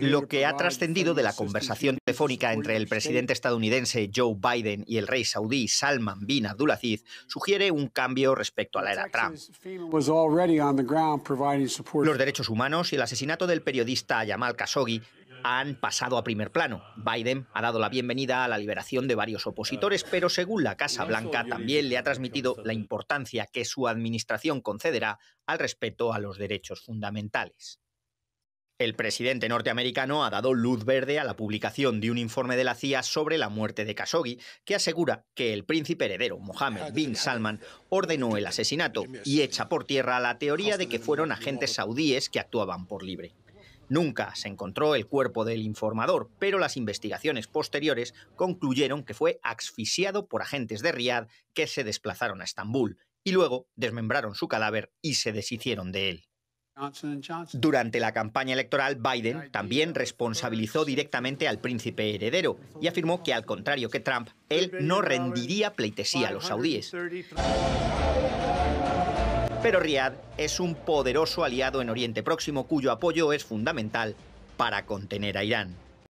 Lo que ha trascendido de la conversación telefónica entre el presidente estadounidense Joe Biden y el rey saudí Salman bin Abdulaziz sugiere un cambio respecto a la era Trump. Los derechos humanos y el asesinato del periodista Jamal Khashoggi han pasado a primer plano. Biden ha dado la bienvenida a la liberación de varios opositores, pero según la Casa Blanca también le ha transmitido la importancia que su administración concederá al respeto a los derechos fundamentales. El presidente norteamericano ha dado luz verde a la publicación de un informe de la CIA sobre la muerte de Khashoggi, que asegura que el príncipe heredero Mohammed bin Salman ordenó el asesinato y echa por tierra la teoría de que fueron agentes saudíes que actuaban por libre. Nunca se encontró el cuerpo del informador, pero las investigaciones posteriores concluyeron que fue asfixiado por agentes de Riad que se desplazaron a Estambul y luego desmembraron su cadáver y se deshicieron de él. Durante la campaña electoral, Biden también responsabilizó directamente al príncipe heredero y afirmó que, al contrario que Trump, él no rendiría pleitesía a los saudíes. Pero Riad es un poderoso aliado en Oriente Próximo cuyo apoyo es fundamental para contener a Irán.